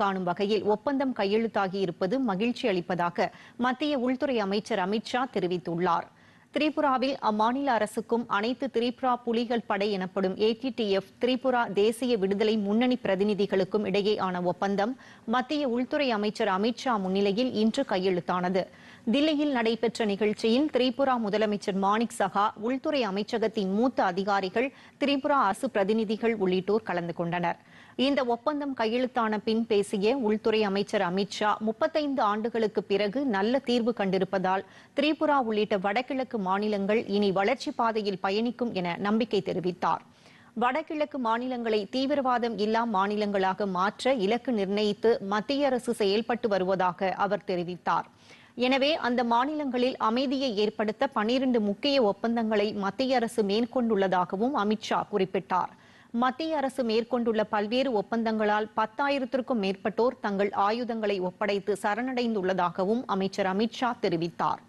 காணும் வகையில் ஒப்பந்தம் கையெழுத்தாகியிருப்பது மகிழ்ச்சி அளிப்பதாக மத்திய உள்துறை அமைச்சர் அமித்ஷா தெரிவித்துள்ளார் திரிபுராவில் அம்மாநில அரசுக்கும் அனைத்து திரிபுரா புலிகள் படை எனப்படும் ஏடிடிஎஃப் திரிபுரா தேசிய விடுதலை முன்னணி பிரதிநிதிகளுக்கும் இடையேயான ஒப்பந்தம் மத்திய உள்துறை அமைச்சர் அமித்ஷா முன்னிலையில் இன்று கையெழுத்தானது தில்லியில் நடைபெற்ற நிகழ்ச்சியில் திரிபுரா முதலமைச்சர் மாணிக் உள்துறை அமைச்சகத்தின் மூத்த அதிகாரிகள் திரிபுரா அரசு பிரதிநிதிகள் உள்ளிட்டோர் கலந்து கொண்டனர் இந்த ஒப்பந்தம் கையெழுத்தான பின் பேசிய உள்துறை அமைச்சர் அமித்ஷா முப்பத்தைந்து ஆண்டுகளுக்கு பிறகு நல்ல தீர்வு கண்டிருப்பதால் திரிபுரா உள்ளிட்ட வடகிழக்கு மாநிலங்கள் இனி வளர்ச்சி பாதையில் பயணிக்கும் என நம்பிக்கை தெரிவித்தார் வடகிழக்கு மாநிலங்களை தீவிரவாதம் இல்லா மாநிலங்களாக மாற்ற இலக்கு நிர்ணயித்து மத்திய அரசு செயல்பட்டு வருவதாக அவர் தெரிவித்தார் எனவே அந்த மாநிலங்களில் அமைதியை ஏற்படுத்த பனிரண்டு முக்கிய ஒப்பந்தங்களை மத்திய அரசு மேற்கொண்டுள்ளதாகவும் அமித்ஷா குறிப்பிட்டார் மத்திய அரசு மேற்கொண்டுள்ள பல்வேறு ஒப்பந்தங்களால் பத்தாயிரத்திற்கும் மேற்பட்டோர் தங்கள் ஆயுதங்களை ஒப்படைத்து சரணடைந்துள்ளதாகவும் அமைச்சர் அமித்ஷா தெரிவித்தார்